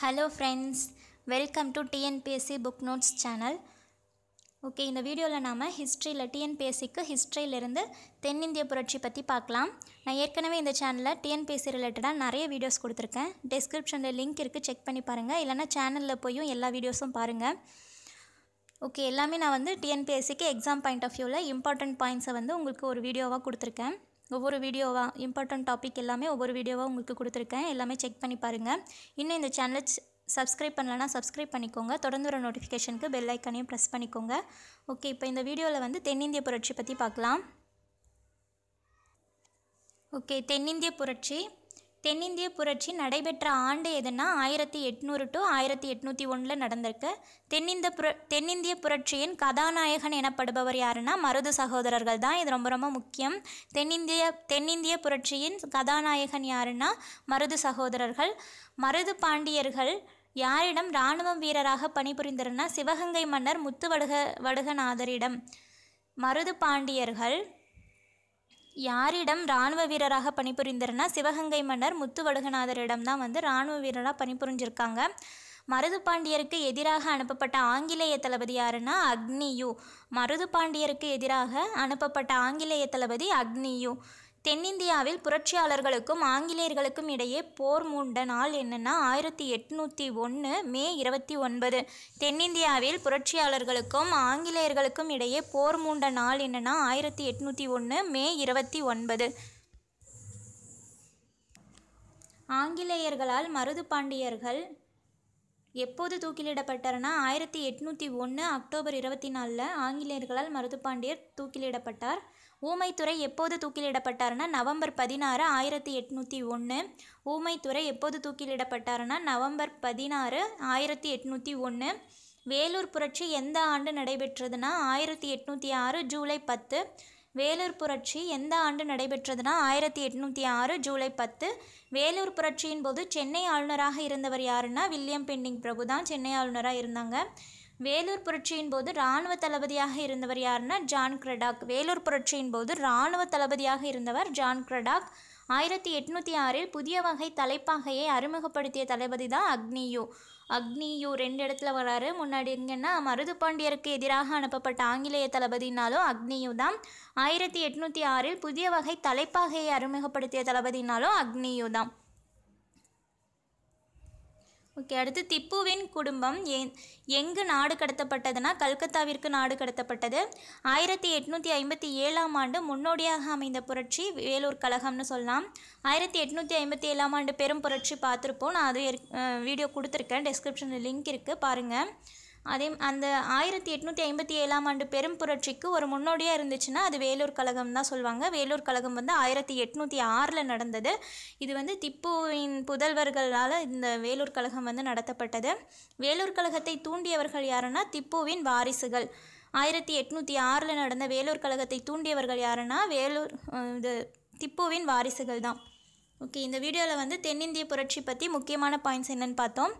hello friends welcome to TNPSC book notes channel okay இந்த வீடியோவில் நாம் ஹிஸ்ட்ரியில் டிஎன்பிஎஸ்சிக்கு ஹிஸ்ட்ரியிலிருந்து தென்னிந்திய புரட்சி பற்றி பார்க்கலாம் நான் ஏற்கனவே இந்த சேனலில் டிஎன்பிஎஸ்சி ரிலேட்டடாக நிறைய வீடியோஸ் கொடுத்துருக்கேன் டிஸ்கிரிப்ஷனில் லிங்க் இருக்குது செக் பண்ணி பாருங்கள் இல்லைன்னா சேனலில் போயும் எல்லா வீடியோஸும் பாருங்கள் ஓகே எல்லாமே நான் வந்து டிஎன்பிஎஸ்சிக்கு எக்ஸாம் பாயிண்ட் ஆஃப் வியூவில் இம்பார்ட்டண்ட் பாயிண்ட்ஸை வந்து உங்களுக்கு ஒரு வீடியோவாக கொடுத்துருக்கேன் ஒவ்வொரு வீடியோவாக இம்பார்ட்டன்ட் டாபிக் எல்லாமே ஒவ்வொரு வீடியோவாக உங்களுக்கு கொடுத்துருக்கேன் எல்லாமே செக் பண்ணி பாருங்கள் இன்னும் இந்த சேனலை சப்ஸ்கிரைப் பண்ணலன்னா சப்ஸ்கிரைப் பண்ணிக்கோங்க தொடர்ந்து வர நோட்டிஃபிகேஷனுக்கு பெல் ஐக்கானையும் ப்ரெஸ் பண்ணிக்கோங்க ஓகே இப்போ இந்த வீடியோவில் வந்து தென்னிந்திய புரட்சி பற்றி பார்க்கலாம் ஓகே தென்னிந்திய புரட்சி தென்னிந்திய புரட்சி நடைபெற்ற ஆண்டு எதுனா ஆயிரத்தி எட்நூறு டு ஆயிரத்தி எட்நூற்றி ஒன்றில் நடந்திருக்கு தென்னிந்த புர தென்னிந்திய புரட்சியின் கதாநாயகன் எனப்படுபவர் யாருன்னா மருது சகோதரர்கள் தான் இது ரொம்ப ரொம்ப முக்கியம் தென்னிந்திய தென்னிந்திய புரட்சியின் கதாநாயகன் யாருன்னா மருது சகோதரர்கள் மருது பாண்டியர்கள் யாரிடம் இராணுவ வீரராக பணிபுரிந்தருன்னா சிவகங்கை மன்னர் முத்துவடுக வடுகநாதரிடம் மருது பாண்டியர்கள் யாரிடம் இராணுவ வீரராக பணிபுரிந்தார்னா சிவகங்கை மன்னர் முத்துவடுகநாதரிடம் தான் வந்து இராணுவ வீரராக பணிபுரிஞ்சிருக்காங்க மருது பாண்டியருக்கு எதிராக அனுப்பப்பட்ட ஆங்கிலேய தளபதி யாருன்னா அக்னியு மருது பாண்டியருக்கு எதிராக அனுப்பப்பட்ட ஆங்கிலேய தளபதி அக்னியு தென்னிந்தியாவில் புரட்சியாளர்களுக்கும் ஆங்கிலேயர்களுக்கும் இடையே போர் மூண்ட நாள் என்னென்னா ஆயிரத்தி எட்நூற்றி ஒன்று மே இருபத்தி ஒன்பது தென்னிந்தியாவில் புரட்சியாளர்களுக்கும் ஆங்கிலேயர்களுக்கும் இடையே போர் மூண்ட நாள் என்னென்னா ஆயிரத்தி எட்நூற்றி ஒன்று மே இருபத்தி ஒன்பது ஆங்கிலேயர்களால் மருது பாண்டியர்கள் எப்போது தூக்கிலிடப்பட்டார்னா ஆயிரத்தி எட்நூற்றி ஒன்று அக்டோபர் இருபத்தி நாலில் ஆங்கிலேயர்களால் பாண்டியர் தூக்கிலிடப்பட்டார் ஊமைத்துறை எப்போது தூக்கிலிடப்பட்டார்னா நவம்பர் பதினாறு ஆயிரத்தி எட்நூற்றி ஒன்று ஊமைத்துறை எப்போது தூக்கிலிடப்பட்டார்னா நவம்பர் பதினாறு ஆயிரத்தி எட்நூற்றி ஒன்று வேலூர் புரட்சி எந்த ஆண்டு நடைபெற்றதுன்னா ஆயிரத்தி எட்நூற்றி ஆறு ஜூலை பத்து வேலூர் புரட்சி எந்த ஆண்டு நடைபெற்றதுன்னா ஆயிரத்தி எட்நூற்றி ஆறு ஜூலை பத்து வேலூர் புரட்சியின் போது சென்னை ஆளுநராக இருந்தவர் யாருன்னா வில்லியம் பெண்டிங் பிரபு தான் சென்னை ஆளுநராக இருந்தாங்க வேலூர் புரட்சியின் போது இராணுவ தளபதியாக இருந்தவர் யாருன்னா ஜான் கிரடாக் வேலூர் புரட்சியின் போது இராணுவ தளபதியாக இருந்தவர் ஜான் கிரடாக் ஆயிரத்தி எட்நூற்றி ஆறில் புதிய வகை தலைப்பாகையை அறிமுகப்படுத்திய தளபதி தான் அக்னியோ அக்னியூ ரெண்டு இடத்துல வராரு முன்னாடி எங்கன்னா மருது பாண்டியருக்கு எதிராக அனுப்பப்பட்ட ஆங்கிலேய தளபதினாலும் அக்னியூ தான் ஆயிரத்தி எட்நூற்றி ஆறில் புதிய வகை தலைப்பாகையை அறிமுகப்படுத்திய தளபதினாலும் அக்னியூ தான் ஓகே அடுத்து திப்புவின் குடும்பம் எங்கு நாடு கடத்தப்பட்டதுன்னா கல்கத்தாவிற்கு நாடு கடத்தப்பட்டது ஆயிரத்தி எட்நூற்றி ஐம்பத்தி ஏழாம் ஆண்டு முன்னோடியாக அமைந்த புரட்சி வேலூர் கழகம்னு சொல்லலாம் ஆயிரத்தி எட்நூற்றி ஐம்பத்தி ஏழாம் ஆண்டு பெரும் புரட்சி பார்த்துருப்போம் நான் அது வீடியோ கொடுத்துருக்கேன் டிஸ்கிரிப்ஷனில் லிங்க் இருக்குது பாருங்கள் அதே அந்த ஆயிரத்தி எட்நூற்றி ஐம்பத்தி ஏழாம் ஆண்டு பெரும் புரட்சிக்கு ஒரு முன்னோடியாக இருந்துச்சுன்னா அது வேலூர் கழகம் தான் சொல்லுவாங்க வேலூர் கழகம் வந்து ஆயிரத்தி எட்நூற்றி ஆறில் நடந்தது இது வந்து திப்புவின் புதல்வர்களால் இந்த வேலூர் கழகம் வந்து நடத்தப்பட்டது வேலூர் கழகத்தை தூண்டியவர்கள் யாருன்னா திப்புவின் வாரிசுகள் ஆயிரத்தி எட்நூற்றி ஆறில் நடந்த வேலூர் கழகத்தை தூண்டியவர்கள் யாருன்னா வேலூர் இது திப்புவின் வாரிசுகள் தான் ஓகே இந்த வீடியோவில் வந்து தென்னிந்திய புரட்சி பற்றி முக்கியமான பாயிண்ட்ஸ் என்னென்னு பார்த்தோம்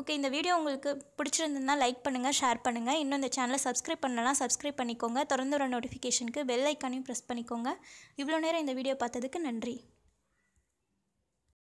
ஓகே இந்த வீடியோ உங்களுக்கு பிடிச்சிருந்ததுன்னா லைக் பண்ணுங்கள் ஷேர் பண்ணுங்கள் இன்னும் இந்த சேனலை சப்ஸ்கிரைப் பண்ணலாம் சப்ஸ்கிரைப் பண்ணிக்கோங்க தொடர்ந்து வர நோட்டிஃபிகேஷனுக்கு பெல் ஐக்கானையும் ப்ரெஸ் பண்ணிக்கோங்க இவ்வளோ நேரம் இந்த வீடியோ பார்த்ததுக்கு நன்றி